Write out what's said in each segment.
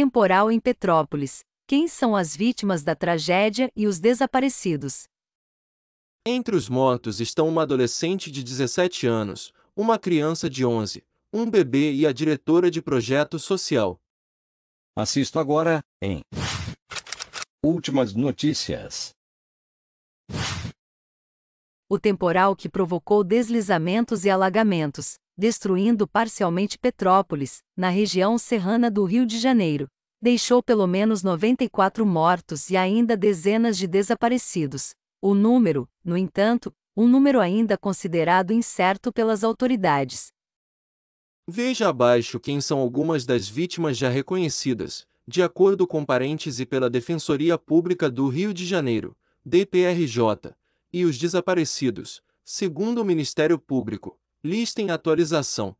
Temporal em Petrópolis. Quem são as vítimas da tragédia e os desaparecidos? Entre os mortos estão uma adolescente de 17 anos, uma criança de 11, um bebê e a diretora de projeto social. Assisto agora, em Últimas notícias o temporal que provocou deslizamentos e alagamentos, destruindo parcialmente Petrópolis, na região serrana do Rio de Janeiro, deixou pelo menos 94 mortos e ainda dezenas de desaparecidos. O número, no entanto, um número ainda considerado incerto pelas autoridades. Veja abaixo quem são algumas das vítimas já reconhecidas, de acordo com parentes e pela Defensoria Pública do Rio de Janeiro, DPRJ e os desaparecidos, segundo o Ministério Público. Lista em atualização.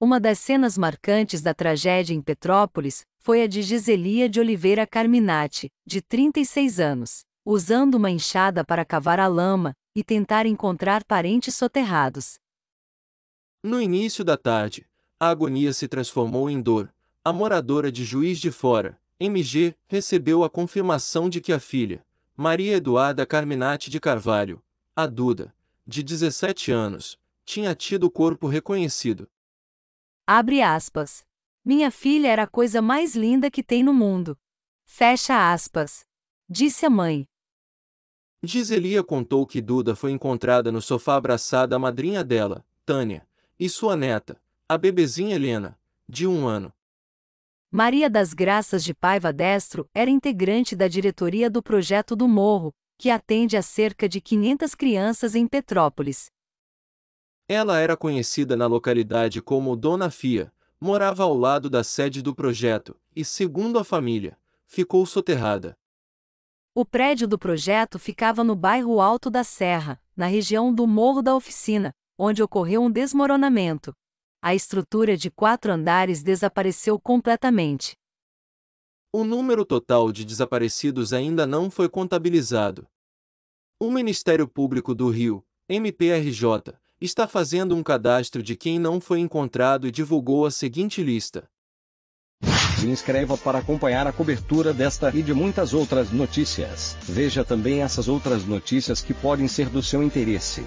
Uma das cenas marcantes da tragédia em Petrópolis foi a de Giselia de Oliveira Carminati, de 36 anos, usando uma enxada para cavar a lama e tentar encontrar parentes soterrados. No início da tarde, a agonia se transformou em dor. A moradora de Juiz de Fora, MG, recebeu a confirmação de que a filha, Maria Eduarda Carminati de Carvalho, a Duda, de 17 anos, tinha tido o corpo reconhecido. Abre aspas. Minha filha era a coisa mais linda que tem no mundo. Fecha aspas. Disse a mãe. Giselia contou que Duda foi encontrada no sofá abraçada à madrinha dela, Tânia, e sua neta, a bebezinha Helena, de um ano. Maria das Graças de Paiva Destro era integrante da diretoria do Projeto do Morro, que atende a cerca de 500 crianças em Petrópolis. Ela era conhecida na localidade como Dona Fia, morava ao lado da sede do projeto e, segundo a família, ficou soterrada. O prédio do projeto ficava no bairro Alto da Serra, na região do Morro da Oficina, onde ocorreu um desmoronamento a estrutura de quatro andares desapareceu completamente. O número total de desaparecidos ainda não foi contabilizado. O Ministério Público do Rio, MPRJ, está fazendo um cadastro de quem não foi encontrado e divulgou a seguinte lista. Se inscreva para acompanhar a cobertura desta e de muitas outras notícias. Veja também essas outras notícias que podem ser do seu interesse.